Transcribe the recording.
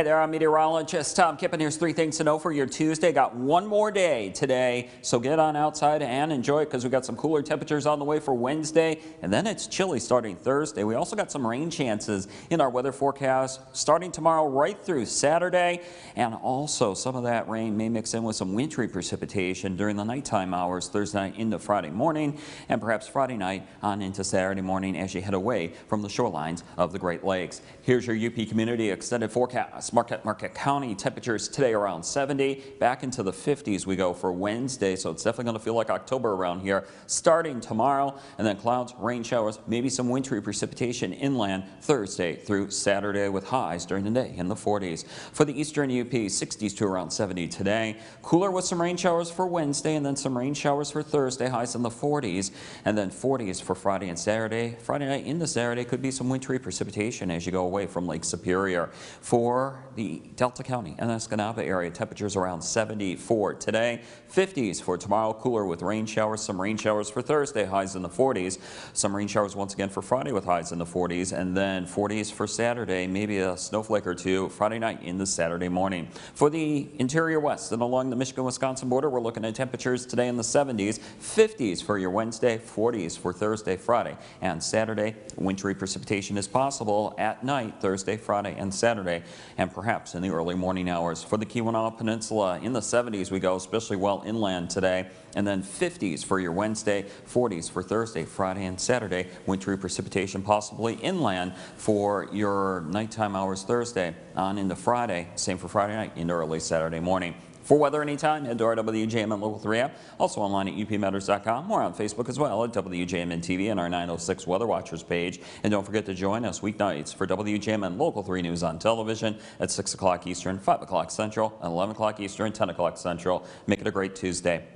Hey there, I'm meteorologist Tom Kippen. Here's three things to know for your Tuesday. Got one more day today, so get on outside and enjoy it because we have got some cooler temperatures on the way for Wednesday, and then it's chilly starting Thursday. We also got some rain chances in our weather forecast starting tomorrow right through Saturday, and also some of that rain may mix in with some wintry precipitation during the nighttime hours Thursday night into Friday morning, and perhaps Friday night on into Saturday morning as you head away from the shorelines of the Great Lakes. Here's your UP Community Extended Forecast. Marquette, Marquette County, temperatures today around 70, back into the 50s we go for Wednesday, so it's definitely going to feel like October around here, starting tomorrow, and then clouds, rain showers, maybe some wintry precipitation inland Thursday through Saturday with highs during the day in the 40s. For the eastern UP, 60s to around 70 today, cooler with some rain showers for Wednesday, and then some rain showers for Thursday, highs in the 40s, and then 40s for Friday and Saturday. Friday night into Saturday could be some wintry precipitation as you go away from Lake Superior. For the Delta County and Escanaba area. Temperatures around 74 today, 50s for tomorrow, cooler with rain showers, some rain showers for Thursday, highs in the 40s. Some rain showers once again for Friday with highs in the 40s, and then 40s for Saturday, maybe a snowflake or two Friday night into Saturday morning. For the interior west and along the Michigan-Wisconsin border, we're looking at temperatures today in the 70s, 50s for your Wednesday, 40s for Thursday, Friday, and Saturday. Wintry precipitation is possible at night, Thursday, Friday, and Saturday and perhaps in the early morning hours. For the Keweenaw Peninsula, in the 70s we go, especially well inland today, and then 50s for your Wednesday, 40s for Thursday, Friday, and Saturday. Wintry precipitation possibly inland for your nighttime hours Thursday on into Friday. Same for Friday night into early Saturday morning. For weather anytime, head to our WJMN Local 3 app, also online at upmatters.com or on Facebook as well at WJMN TV and our 906 Weather Watchers page. And don't forget to join us weeknights for WJMN Local 3 News on television at 6 o'clock Eastern, 5 o'clock Central, and 11 o'clock Eastern, 10 o'clock Central. Make it a great Tuesday.